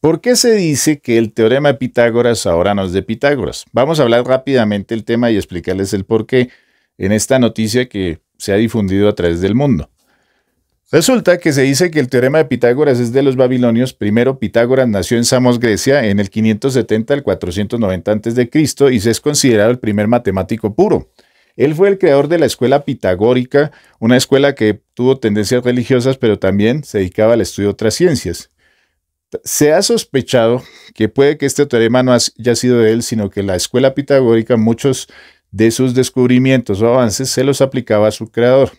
¿Por qué se dice que el teorema de Pitágoras ahora no es de Pitágoras? Vamos a hablar rápidamente el tema y explicarles el por qué en esta noticia que se ha difundido a través del mundo. Resulta que se dice que el teorema de Pitágoras es de los babilonios. Primero, Pitágoras nació en Samos, Grecia, en el 570 al 490 a.C. y se es considerado el primer matemático puro. Él fue el creador de la escuela pitagórica, una escuela que tuvo tendencias religiosas, pero también se dedicaba al estudio de otras ciencias. Se ha sospechado que puede que este teorema no haya sido de él, sino que la escuela pitagórica muchos de sus descubrimientos o avances se los aplicaba a su creador.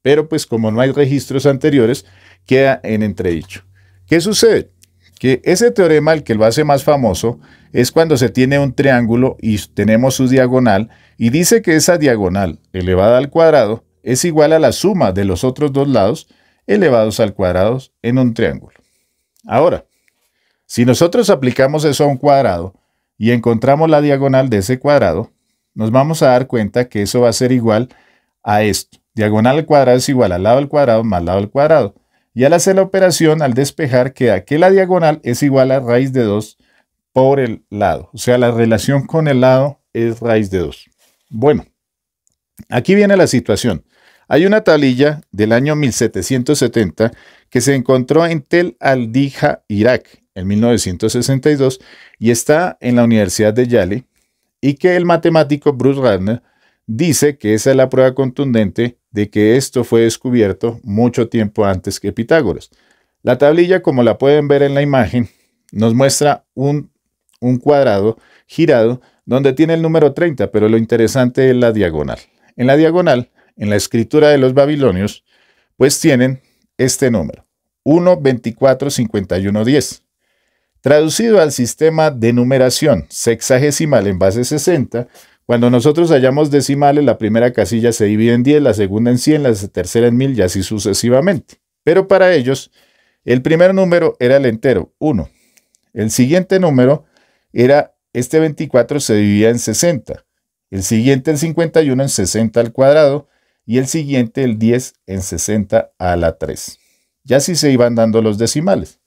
Pero pues como no hay registros anteriores, queda en entredicho. ¿Qué sucede? Que ese teorema, el que lo hace más famoso, es cuando se tiene un triángulo y tenemos su diagonal, y dice que esa diagonal elevada al cuadrado es igual a la suma de los otros dos lados elevados al cuadrado en un triángulo. Ahora, si nosotros aplicamos eso a un cuadrado y encontramos la diagonal de ese cuadrado, nos vamos a dar cuenta que eso va a ser igual a esto. Diagonal al cuadrado es igual al lado al cuadrado más lado al cuadrado. Y al hacer la operación, al despejar, queda que la diagonal es igual a raíz de 2 por el lado. O sea, la relación con el lado es raíz de 2. Bueno, aquí viene la situación. Hay una tablilla del año 1770 que se encontró en Tel al-Dija, Irak, en 1962 y está en la Universidad de Yale, y que el matemático Bruce Radner dice que esa es la prueba contundente de que esto fue descubierto mucho tiempo antes que Pitágoras. La tablilla, como la pueden ver en la imagen, nos muestra un, un cuadrado girado donde tiene el número 30, pero lo interesante es la diagonal. En la diagonal, en la escritura de los babilonios, pues tienen este número, 1, 24, 51, 10. Traducido al sistema de numeración sexagesimal en base 60, cuando nosotros hallamos decimales, la primera casilla se divide en 10, la segunda en 100, la tercera en 1000 y así sucesivamente. Pero para ellos, el primer número era el entero, 1. El siguiente número era, este 24 se dividía en 60. El siguiente, el 51, en 60 al cuadrado. Y el siguiente, el 10, en 60 a la 3. Y así se iban dando los decimales.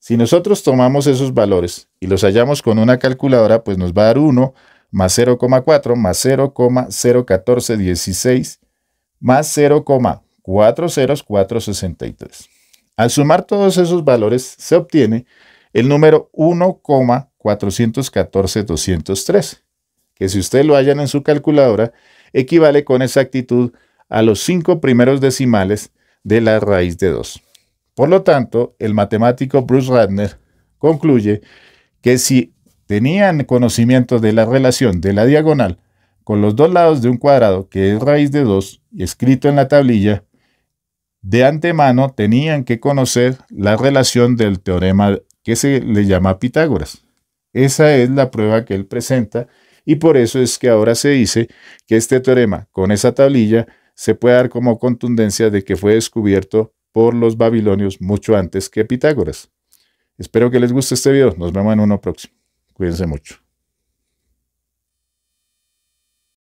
Si nosotros tomamos esos valores y los hallamos con una calculadora, pues nos va a dar 1 más 0,4 más 0,01416 más 0,40463. Al sumar todos esos valores se obtiene el número 1,414203, que si ustedes lo hallan en su calculadora, equivale con exactitud a los cinco primeros decimales de la raíz de 2. Por lo tanto, el matemático Bruce Radner concluye que si tenían conocimiento de la relación de la diagonal con los dos lados de un cuadrado que es raíz de 2, escrito en la tablilla, de antemano tenían que conocer la relación del teorema que se le llama Pitágoras. Esa es la prueba que él presenta y por eso es que ahora se dice que este teorema con esa tablilla se puede dar como contundencia de que fue descubierto por los babilonios mucho antes que Pitágoras. Espero que les guste este video. Nos vemos en uno próximo. Cuídense mucho.